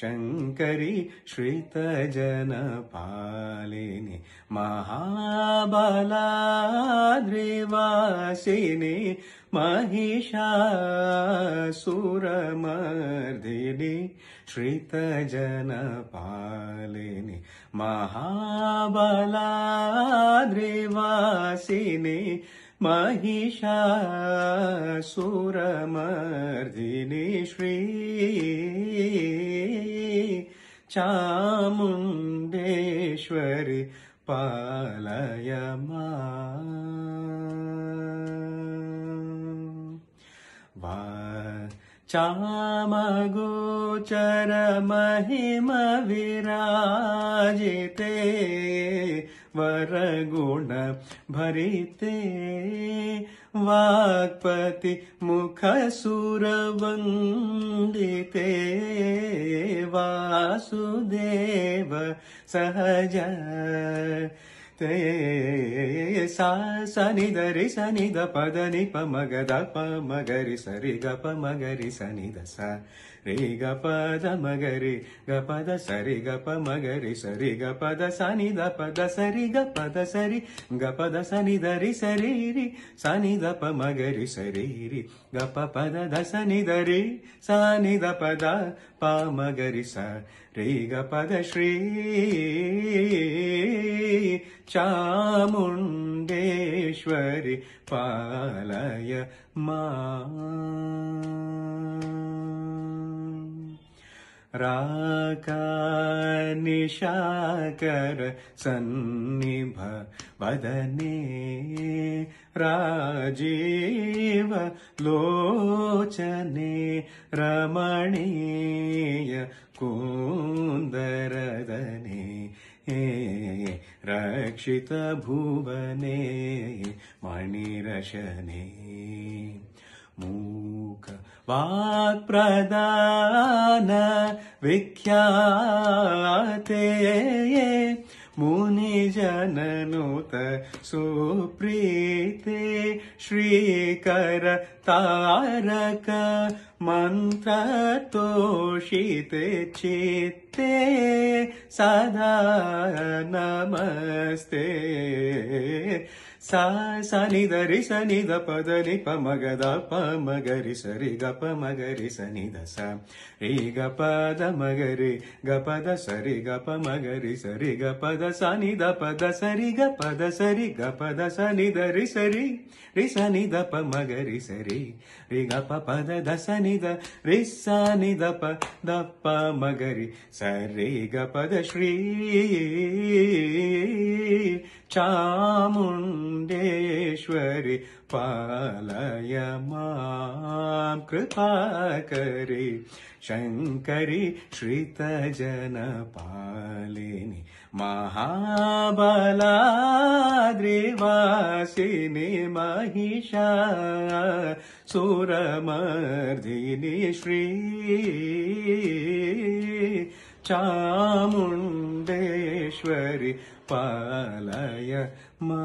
शङ्करि श्रितजनपालिनि महाबलाद्रिवासिनि महिषासुरमर्दिनि महिषा सुरमर्दिनी महिषासुरमर्दिनि महिषा श्री चामुण्डेश्वरि पालय मा वा वरगुण भरिते वाक्पति वाग्पतिमुखसुरवते वा सुदेव सहज ते सा सनि सनिद सनि दप दी पग मगरि सरि गप मगरि सनि రే గ పద మగరి గ పద సరి గ ప మగరి సరి గ పద సని ద పద సరి గ పద సరి గ పద సని దరి సరి రి సని ద ప మగరి సరి రి గ ప పద ద సని దరి సని ద పద ప మగరి స రే గ పద శ్రీ చాముండేశ్వరి పాలయ మా सन्निभ वदने राजीव लोचने रमणीय कुन्दरदने हे भुवने मणिरशने मू वाक्प्रदान विख्याते मुनिजननुत सुप्रीते श्रीकरतारक मन्त्रतोषित चित्ते सदा नमस्ते సా సని దరి సని ద పద ని ప మగ ద ప మగరి సరి గ ప మగరి సని ద స రి గ ప ద మగరి గ ప ద సరి గ ప మగరి సరి గ ప ద సని ద ప ద సరి గ ప ద సరి గ ప ద సని ద రి సరి రి సని ద ప మగరి సరి రి గ ప ప ద ద సని ద రి సని ద ప ద మగరి సరి గ శ్రీ चामुण्डेश्वरि पालय मां कृपाकरि शङ्करि श्रितजनपालिनि महाबलाद्रिवासिनि महिषा सुरमर्दिनि श्री चामुण्डे ईश्वरि पालय मा